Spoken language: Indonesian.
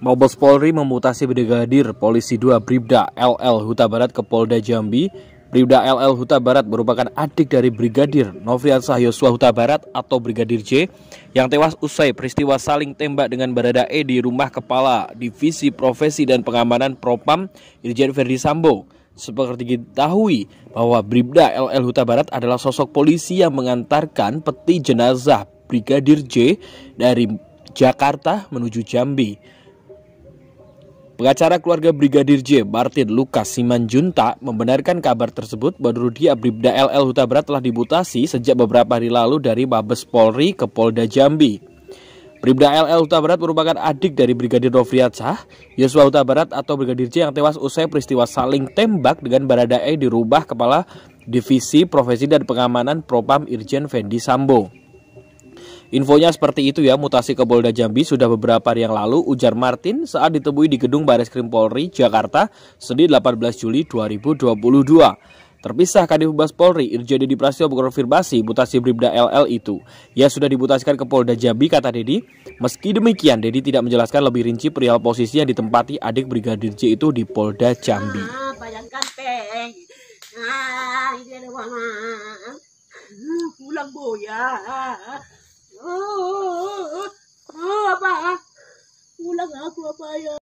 Mabes Polri memutasi Brigadir Polisi 2 Bribda LL Huta Barat ke Polda Jambi. Bribda LL Huta Barat merupakan adik dari Brigadir Novriansah Yosua Huta Barat atau Brigadir J yang tewas usai peristiwa saling tembak dengan Barada E di rumah Kepala Divisi Profesi dan Pengamanan Propam Irjen Verdi Sambo. Seperti diketahui bahwa Bribda LL Huta Barat adalah sosok polisi yang mengantarkan peti jenazah Brigadir J dari Jakarta menuju Jambi. Pengacara keluarga Brigadir J, Martin Lukas Simanjunta, membenarkan kabar tersebut. bahwa Rudi Abribda LL Huta Barat telah dibutasi sejak beberapa hari lalu dari Mabes Polri ke Polda Jambi. Bribda LL Huta Barat merupakan adik dari Brigadir Nofriansah, Yosua Huta Barat atau Brigadir J yang tewas usai peristiwa saling tembak dengan baradae di rumah Kepala Divisi Profesi dan Pengamanan Propam Irjen Fendi Sambo. Infonya seperti itu ya, mutasi ke Polda Jambi sudah beberapa hari yang lalu, ujar Martin saat ditemui di gedung Baris Krim Polri, Jakarta, Senin 18 Juli 2022. Terpisah Kadif Humas Polri, Irjen Dedi Prasetyo mengkonfirmasi mutasi Bribda LL itu. Ia sudah dimutasikan ke Polda Jambi, kata Dedi. Meski demikian, Dedi tidak menjelaskan lebih rinci perihal posisi yang ditempati adik Brigadir J itu di Polda Jambi. Ah, ah, hmm, pulang boya. Oh, oh, oh, oh, apa? Ulang aku apa ya?